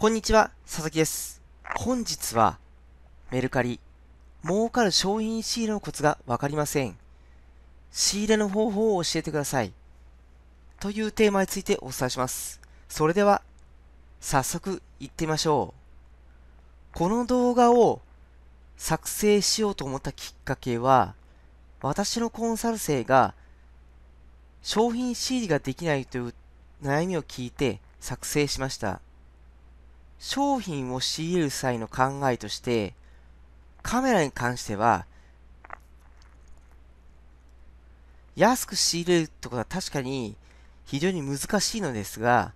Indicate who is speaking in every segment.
Speaker 1: こんにちは、佐々木です。本日は、メルカリ、儲かる商品仕入れのコツがわかりません。仕入れの方法を教えてください。というテーマについてお伝えします。それでは、早速行ってみましょう。この動画を作成しようと思ったきっかけは、私のコンサル生が商品仕入れができないという悩みを聞いて作成しました。商品を仕入れる際の考えとして、カメラに関しては、安く仕入れるってことは確かに非常に難しいのですが、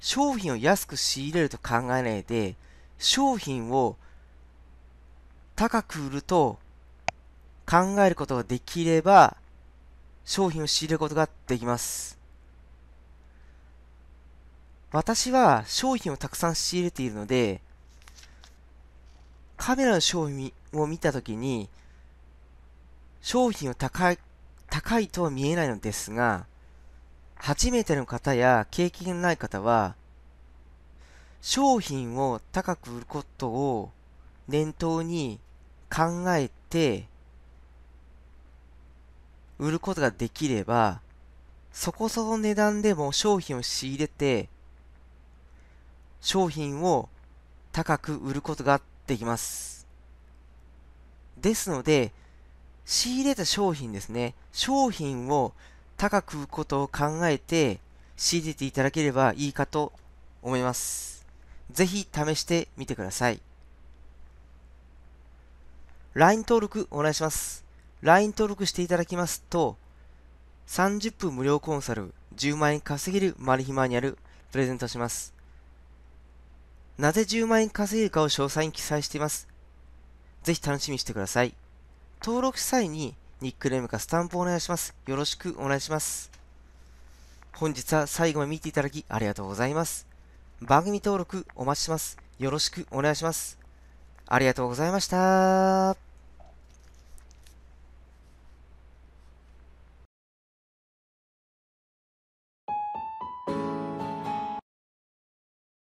Speaker 1: 商品を安く仕入れると考えないで、商品を高く売ると考えることができれば、商品を仕入れることができます。私は商品をたくさん仕入れているので、カメラの商品を見たときに、商品を高い、高いとは見えないのですが、初めての方や経験のない方は、商品を高く売ることを念頭に考えて、売ることができれば、そこそこ値段でも商品を仕入れて、商品を高く売ることができます。ですので、仕入れた商品ですね、商品を高く売ることを考えて仕入れていただければいいかと思います。ぜひ試してみてください。LINE 登録お願いします。LINE 登録していただきますと、30分無料コンサル10万円稼げるマルヒマニュアルプレゼントします。なぜ10万円稼げるかを詳細に記載しています。ぜひ楽しみにしてください。登録際にニックネームかスタンプをお願いします。よろしくお願いします。本日は最後まで見ていただきありがとうございます。番組登録お待ちします。よろしくお願いします。ありがとうございました。